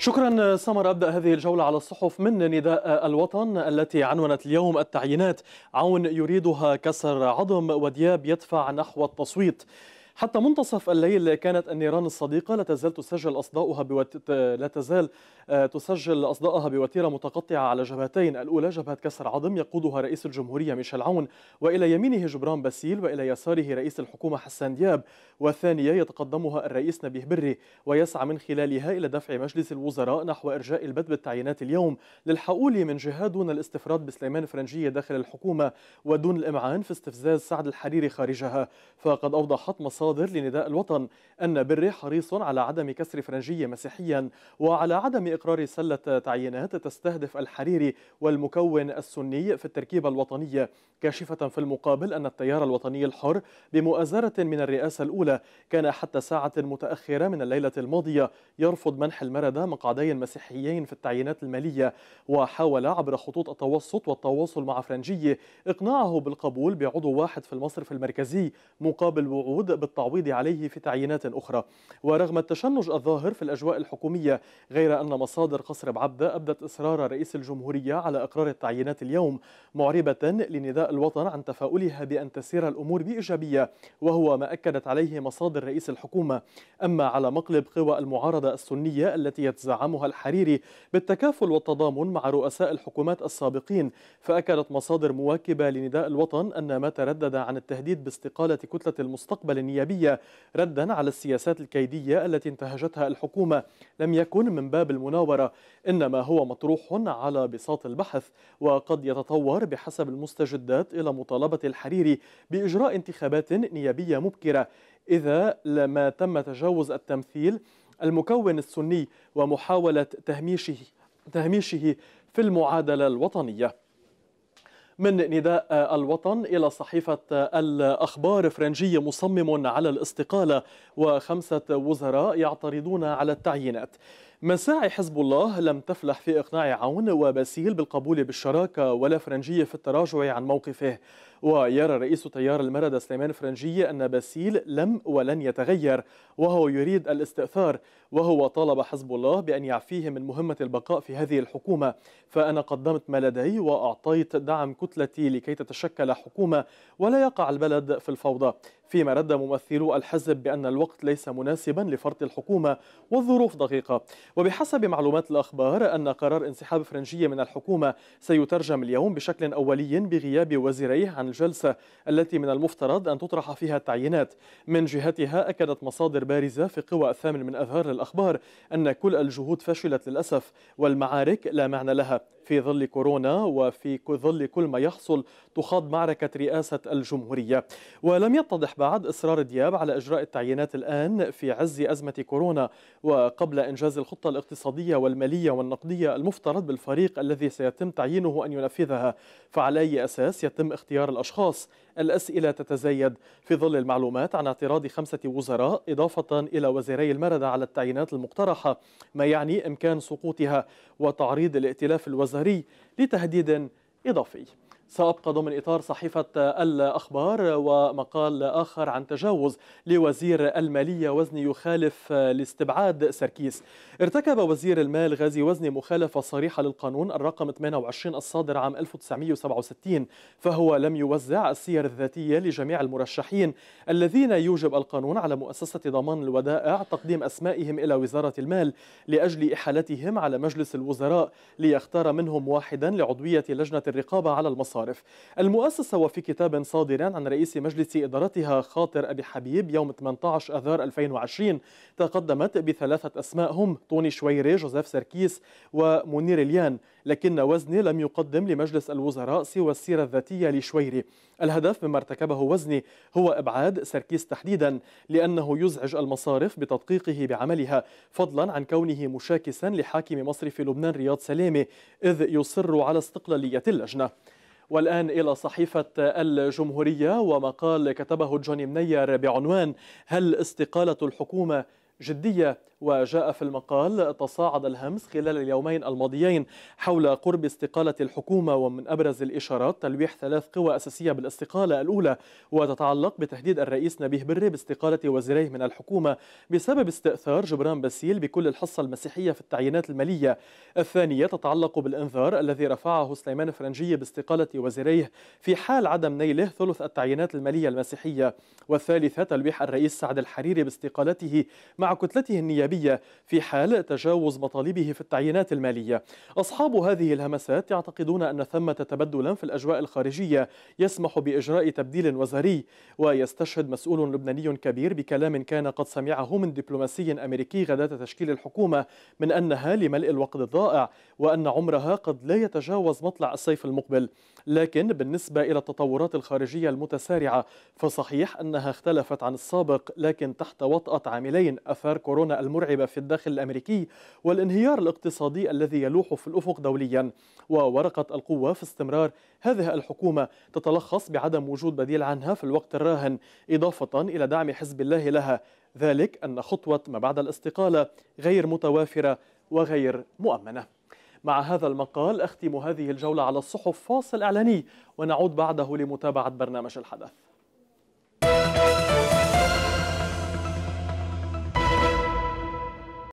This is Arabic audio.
شكرا سمر ابدا هذه الجوله على الصحف من نداء الوطن التي عنونت اليوم التعيينات عون يريدها كسر عظم ودياب يدفع نحو التصويت حتى منتصف الليل كانت النيران الصديقة لا تزال تسجل أصداؤها بوت... لا تزال آه، تسجل أصداءها بوتيرة متقطعة على جبهتين الأولى جبهة كسر عظم يقودها رئيس الجمهورية ميشيل عون وإلى يمينه جبران باسيل وإلى يساره رئيس الحكومة حسان دياب والثانية يتقدمها الرئيس نبيه بري ويسعى من خلالها إلى دفع مجلس الوزراء نحو إرجاء البدء بالتعيينات اليوم للحقول من جهة دون الاستفراد بسليمان فرنجية داخل الحكومة ودون الإمعان في استفزاز سعد الحريري خارجها فقد أوضحت مصادر الصادر لنداء الوطن أن بري حريص على عدم كسر فرنجية مسيحيا وعلى عدم إقرار سلة تعيينات تستهدف الحريري والمكون السني في التركيبة الوطنية كاشفة في المقابل أن التيار الوطني الحر بمؤازرة من الرئاسة الأولى كان حتى ساعة متأخرة من الليلة الماضية يرفض منح المردة مقعدين مسيحيين في التعيينات المالية وحاول عبر خطوط التوسط والتواصل مع فرنجية إقناعه بالقبول بعضو واحد في المصرف المركزي مقابل وعود بالتوسط والتعويض عليه في تعيينات أخرى ورغم التشنج الظاهر في الأجواء الحكومية غير أن مصادر قصر بعبدة أبدت إصرار رئيس الجمهورية على إقرار التعيينات اليوم معربة لنداء الوطن عن تفاؤلها بأن تسير الأمور بإيجابية وهو ما أكدت عليه مصادر رئيس الحكومة أما على مقلب قوى المعارضة السنية التي يتزعمها الحريري بالتكافل والتضامن مع رؤساء الحكومات السابقين فأكدت مصادر مواكبة لنداء الوطن أن ما تردد عن التهديد باستقالة كتلة المستقبل النيابي الشعبية ردا على السياسات الكيدية التي انتهجتها الحكومة لم يكن من باب المناورة إنما هو مطروح على بساط البحث وقد يتطور بحسب المستجدات إلى مطالبة الحريري بإجراء انتخابات نيابية مبكرة إذا لما تم تجاوز التمثيل المكون السني ومحاولة تهميشه تهميشه في المعادلة الوطنية من نداء الوطن إلى صحيفة الأخبار فرنجي مصمم على الاستقالة وخمسة وزراء يعترضون على التعيينات مساعي حزب الله لم تفلح في إقناع عون وباسيل بالقبول بالشراكة ولا فرنجية في التراجع عن موقفه ويرى رئيس تيار المرد سليمان فرنجية أن باسيل لم ولن يتغير وهو يريد الاستئثار وهو طالب حزب الله بأن يعفيه من مهمة البقاء في هذه الحكومة فأنا قدمت ما لدي وأعطيت دعم كتلتي لكي تتشكل حكومة ولا يقع البلد في الفوضى فيما رد ممثلو الحزب بأن الوقت ليس مناسبا لفرط الحكومة والظروف دقيقة وبحسب معلومات الأخبار أن قرار انسحاب فرنجية من الحكومة سيترجم اليوم بشكل أولي بغياب وزيريه عن الجلسة التي من المفترض أن تطرح فيها التعيينات من جهتها أكدت مصادر بارزة في قوى الثامن من أذهان الأخبار أن كل الجهود فشلت للأسف والمعارك لا معنى لها في ظل كورونا وفي ظل كل ما يحصل تخاض معركة رئاسة الجمهورية ولم يتضح بعد إصرار دياب على إجراء التعيينات الآن في عز أزمة كورونا وقبل إنجاز الخطة الاقتصادية والمالية والنقدية المفترض بالفريق الذي سيتم تعيينه أن ينفذها فعلى أي أساس يتم اختيار الأشخاص الأسئلة تتزايد في ظل المعلومات عن اعتراض خمسة وزراء إضافة إلى وزيري المردة على التعيينات المقترحة ما يعني إمكان سقوطها وتعريض الائتلاف الوزراء الجزري لتهديد إضافي سأبقى ضمن إطار صحيفة الأخبار ومقال آخر عن تجاوز لوزير المالية وزني يخالف لاستبعاد سركيس ارتكب وزير المال غازي وزني مخالفة صريحة للقانون الرقم 28 الصادر عام 1967 فهو لم يوزع السير الذاتية لجميع المرشحين الذين يوجب القانون على مؤسسة ضمان الودائع تقديم أسمائهم إلى وزارة المال لأجل إحالتهم على مجلس الوزراء ليختار منهم واحدا لعضوية لجنة الرقابة على المصارف المصارف المؤسسة وفي كتاب صادر عن رئيس مجلس إدارتها خاطر أبي حبيب يوم 18 أذار 2020 تقدمت بثلاثة أسماء هم طوني شويري جوزيف سركيس ومنير اليان لكن وزني لم يقدم لمجلس الوزراء سوى السيرة الذاتية لشويري الهدف مما ارتكبه وزني هو إبعاد سركيس تحديدا لأنه يزعج المصارف بتدقيقه بعملها فضلا عن كونه مشاكسا لحاكم مصرف لبنان رياض سلامة إذ يصر على استقلالية اللجنة والآن إلى صحيفة الجمهورية ومقال كتبه جوني منير بعنوان هل استقالة الحكومة جدية وجاء في المقال تصاعد الهمس خلال اليومين الماضيين حول قرب استقالة الحكومة ومن أبرز الإشارات تلويح ثلاث قوى أساسية بالاستقالة الأولى وتتعلق بتهديد الرئيس نبيه بري باستقالة وزيريه من الحكومة بسبب استئثار جبران باسيل بكل الحصة المسيحية في التعيينات المالية الثانية تتعلق بالإنذار الذي رفعه سليمان فرنجية باستقالة وزيريه في حال عدم نيله ثلث التعيينات المالية المسيحية والثالثة تلويح الرئيس سعد الحريري باستقالته مع كتلته النيابية الانتخابية في حال تجاوز مطالبه في التعيينات المالية أصحاب هذه الهمسات يعتقدون أن ثمة تبدلا في الأجواء الخارجية يسمح بإجراء تبديل وزاري ويستشهد مسؤول لبناني كبير بكلام كان قد سمعه من دبلوماسي أمريكي غداة تشكيل الحكومة من أنها لملء الوقت الضائع وأن عمرها قد لا يتجاوز مطلع الصيف المقبل لكن بالنسبة إلى التطورات الخارجية المتسارعة فصحيح أنها اختلفت عن السابق لكن تحت وطأة عاملين أثار كورونا المزمن المرعبة في الداخل الأمريكي والانهيار الاقتصادي الذي يلوح في الأفق دوليا وورقة القوة في استمرار هذه الحكومة تتلخص بعدم وجود بديل عنها في الوقت الراهن إضافة إلى دعم حزب الله لها ذلك أن خطوة ما بعد الاستقالة غير متوافرة وغير مؤمنة مع هذا المقال أختم هذه الجولة على الصحف فاصل إعلاني ونعود بعده لمتابعة برنامج الحدث